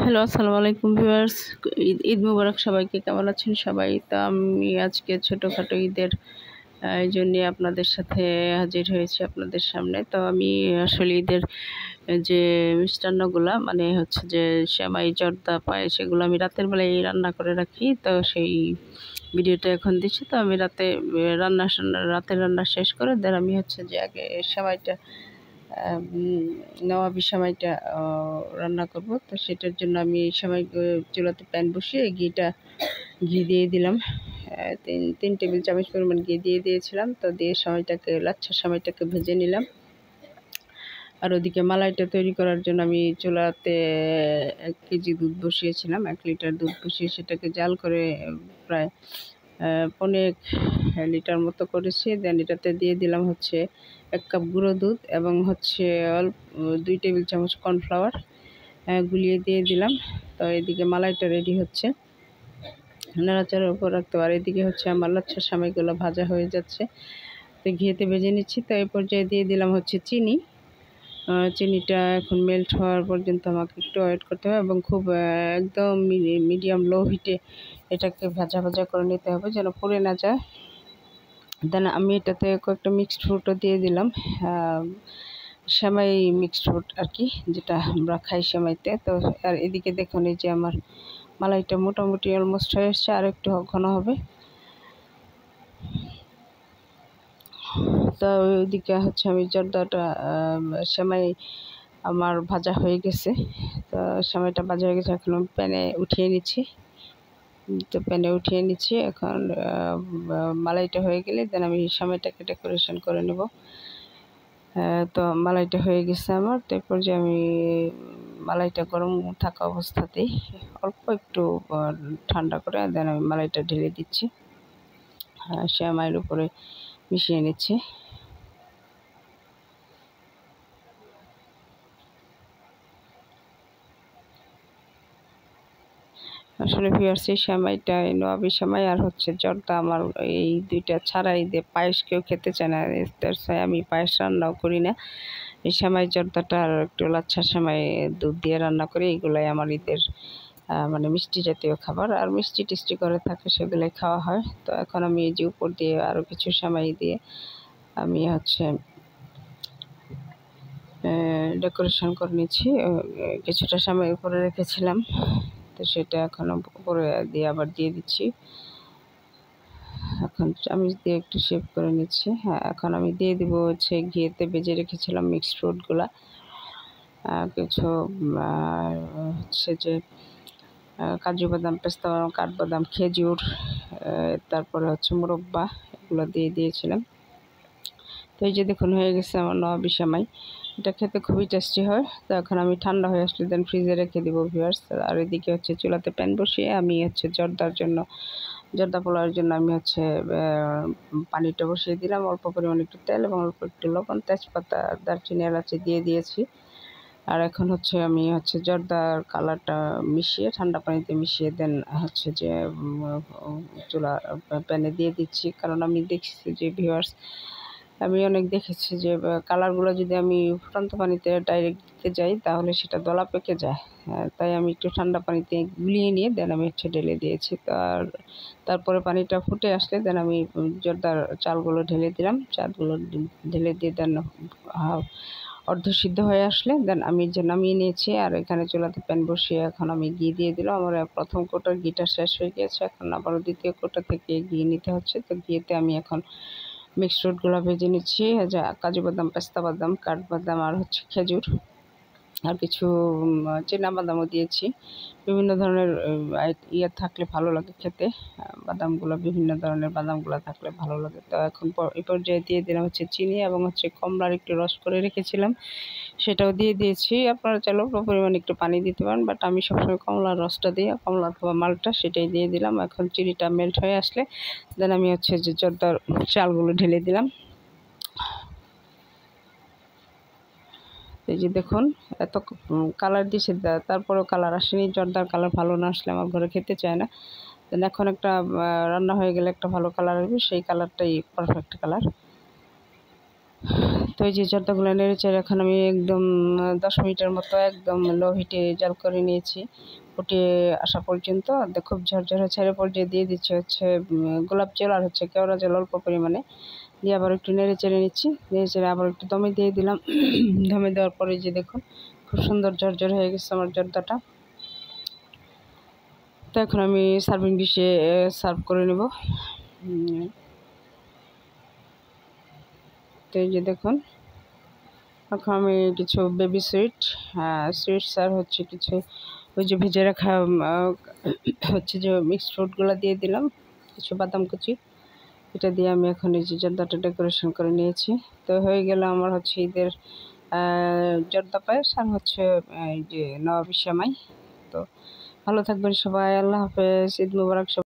hello আসসালামু আলাইকুম viewers Eid Eid মুবারক সবাইকে কেমন আছেন সবাই তো আমি আজকে ছোটোখাটো ঈদের এই জন্যে আপনাদের সাথে হাজির হয়েছি আপনাদের সামনে তো আমি আসলে ঈদের যে মিষ্টান্নগুলা মানে হচ্ছে যে শ্যামাই জর্দা পায় সেগুলো আমি রাতের বেলায় রান্না করে রাখি তো সেই ভিডিওটা এখন দিচ্ছি তো আমি রাতে রান্না রাতের রান্না শেষ করে দেন আমি হচ্ছে যে আগে শ্যামাইটা নবাবি সময়টা রান্না করব তো সেটার জন্য আমি এই চুলাতে প্যান বসিয়ে ঘিটা ঘি দিয়ে দিলাম তিন তিন টেবিল চামচ পরিমাণ ঘি দিয়ে দিয়েছিলাম তো দিয়ে সময়টাকে লাচ্ছার সময়টাকে ভেজে নিলাম আর ওদিকে মালাইটা তৈরি করার জন্য আমি চুলাতে এক কেজি দুধ বসিয়েছিলাম এক লিটার দুধ বসিয়ে সেটাকে জাল করে প্রায় অনেক লিটার মতো করেছি দেন এটাতে দিয়ে দিলাম হচ্ছে এক কাপ গুঁড়ো দুধ এবং হচ্ছে অল্প দুই টেবিল চামচ কর্নফ্লাওয়ার গুলিয়ে দিয়ে দিলাম তো এদিকে মালাইটা রেডি হচ্ছে নাড়াচাড়ার উপর রাখতে পারে এদিকে হচ্ছে আমার লাচ্ছা সামাইগুলো ভাজা হয়ে যাচ্ছে তো ঘিয়েতে ভেজে নিচ্ছি তো এই পর্যায়ে দিয়ে দিলাম হচ্ছে চিনি চিনিটা এখন মেল্ট হওয়ার পর্যন্ত আমাকে একটু ওয়েট করতে হবে এবং খুব একদম মিডিয়াম লো হিটে এটাকে ভাজা ভাজা করে নিতে হবে যেন পুড়ে না যায় দেন আমি এটাতে কয়েকটা মিক্সড ফ্রুটও দিয়ে দিলাম সেমাই মিক্সড ফ্রুট আর কি যেটা আমরা খাই সেমাইতে তো আর এদিকে দেখুন এই যে আমার মালাইটা মোটামুটি অলমোস্ট হয়ে এসছে আর একটু ঘন হবে তো ওইদিকে হচ্ছে আমি জর্দাটা সেমাই আমার ভাজা হয়ে গেছে তো সেমাইটা ভাজা হয়ে গেছে এখন প্যানে উঠিয়ে নিচ্ছি তো প্যানে উঠিয়ে নিচ্ছি এখন মালাইটা হয়ে গেলে দেন আমি সেমাইটাকে ডেকোরেশন করে নেব তো মালাইটা হয়ে গেছে আমার তারপর যে আমি মালাইটা গরম থাকা অবস্থাতেই অল্প একটু ঠান্ডা করে দেন আমি মালাইটা ঢেলে দিচ্ছি সেমাইয়ের উপরে মিশিয়ে নিচ্ছি আসলে ভিওর্স সেমাইটা এই নোয়াবি সেমাই আর হচ্ছে জর্দা আমার এই দুইটা ছাড়াই দিয়ে পায়েস কেউ খেতে চায় না আমি পায়েস রান্নাও করি না এই সেমাই জর্দাটা আর একটু লাচ্ছা সেমাই দুধ দিয়ে রান্না করি এগুলাই আমার ঈদের মানে মিষ্টি জাতীয় খাবার আর মিষ্টি টিষ্টি করে থাকে সেগুলো খাওয়া হয় তো এখন আমি এই যে উপর দিয়ে আরও কিছু সামাই দিয়ে আমি হচ্ছে ডেকোরেশন করে নিচ্ছি কিছুটা সামাই উপরে রেখেছিলাম তো সেটা এখন উপরে দিয়ে আবার দিয়ে দিচ্ছি এখন চামচ দিয়ে একটু শেপ করে নিচ্ছি হ্যাঁ এখন আমি দিয়ে দিব হচ্ছে ঘিয়েতে বেজে রেখেছিলাম মিক্সড ফ্রুটগুলা কিছু হচ্ছে যে কাজু বাদাম পেস্তা বাদাম কাঠবাদাম খেজুর তারপরে হচ্ছে মুরব্বা এগুলো দিয়ে দিয়েছিলাম তো এই যে দেখুন হয়ে গেছে আমার নবাবি সেমাই এটা খেতে খুবই টেস্টি হয় তো এখন আমি ঠান্ডা হয়ে আসলে দেন ফ্রিজে রেখে দেবো ভিউয়ার্স আর এদিকে হচ্ছে চুলাতে প্যান বসিয়ে আমি হচ্ছে জর্দার জন্য জর্দা পোলার জন্য আমি হচ্ছে পানিটা বসিয়ে দিলাম অল্প পরিমাণ একটু তেল এবং অল্প একটু লবণ তেজপাতা দারচিনি এলাচি দিয়ে দিয়েছি আর এখন হচ্ছে আমি হচ্ছে জর্দার কালারটা মিশিয়ে ঠান্ডা পানিতে মিশিয়ে দেন হচ্ছে যে চুলা প্যানে দিয়ে দিচ্ছি কারণ আমি দেখছি যে ভিউয়ার্স আমি অনেক দেখেছি যে কালারগুলো যদি আমি ফুটন্ত পানিতে ডাইরেক্ট দিতে যাই তাহলে সেটা দলা পেকে যায় হ্যাঁ, তাই আমি একটু ঠান্ডা পানিতে গুলিয়ে নিয়ে দেন আমি হচ্ছে ঢেলে দিয়েছি তার তারপরে পানিটা ফুটে আসলে দেন আমি জর্দার চালগুলো ঢেলে দিলাম চালগুলো ঢেলে দিয়ে দেন অর্ধসিদ্ধ হয়ে আসলে দেন আমি যে নামিয়ে নিয়েছি আর এখানে চুলাতে প্যান বসিয়ে এখন আমি ঘি দিয়ে দিলাম আমার প্রথম কোটার ঘিটা শেষ হয়ে গিয়েছে এখন আবারও দ্বিতীয় কোটা থেকে ঘি নিতে হচ্ছে তো ঘিতে আমি এখন মিক্সড ফ্রুটগুলো ভেজে নিচ্ছি কাজু বাদাম পেস্তা বাদাম কাঠবাদাম আর হচ্ছে খেজুর আর কিছু বাদামও দিয়েছি বিভিন্ন ধরনের ইয়ে থাকলে ভালো লাগে খেতে বাদামগুলো বিভিন্ন ধরনের বাদামগুলো থাকলে ভালো লাগে তো এখন এই পর্যায়ে দিয়ে দিলাম হচ্ছে চিনি এবং হচ্ছে কমলার একটু রস করে রেখেছিলাম সেটাও দিয়ে দিয়েছি আপনারা চাইলে পরিমাণ একটু পানি দিতে পারেন বাট আমি সবসময় কমলার রসটা দিয়ে কমলা অথবা মালটা সেটাই দিয়ে দিলাম এখন চিনিটা মেল্ট হয়ে আসলে দেন আমি হচ্ছে যে জর্দার চালগুলো ঢেলে দিলাম এই যে দেখুন এত কালার দিয়েছে তারপরেও কালার আসেনি জর্দার কালার ভালো না আসলে আমার ঘরে খেতে চায় না দেন এখন একটা রান্না হয়ে গেলে একটা ভালো কালার আসবে সেই কালারটাই পারফেক্ট কালার তো এই যে জর্দাগুলো নেড়েছে এখন আমি একদম দশ মিনিটের মতো একদম লো হিটে জল করে নিয়েছি ফুটে আসা পর্যন্ত খুব ঝরঝরে ছেড়ে পর্যায়ে দিয়ে দিচ্ছে হচ্ছে গোলাপ জল আর হচ্ছে কেওড়া জল অল্প পরিমাণে দিয়ে আবার একটু নেড়ে চেড়ে নিচ্ছি নেড়ে চেড়ে আবার একটু দমে দিয়ে দিলাম দমে দেওয়ার পরে যে দেখুন খুব সুন্দর ঝরঝর হয়ে গেছে আমার জর্দাটা তো এখন আমি সার্ভিং ডিশে সার্ভ করে নেব দেখতে এই যে দেখুন এখন আমি কিছু বেবি সুইট হ্যাঁ সুইটস আর হচ্ছে কিছু ওই যে ভেজে রাখা হচ্ছে যে মিক্সড ফ্রুটগুলো দিয়ে দিলাম কিছু বাদাম কুচি এটা দিয়ে আমি এখন এই যে জর্দাটা ডেকোরেশন করে নিয়েছি তো হয়ে গেল আমার হচ্ছে ঈদের জর্দা পায়েস আর হচ্ছে এই যে নবাবি শ্যামাই তো ভালো থাকবেন সবাই আল্লাহ হাফেজ ঈদ মুবারক সবাই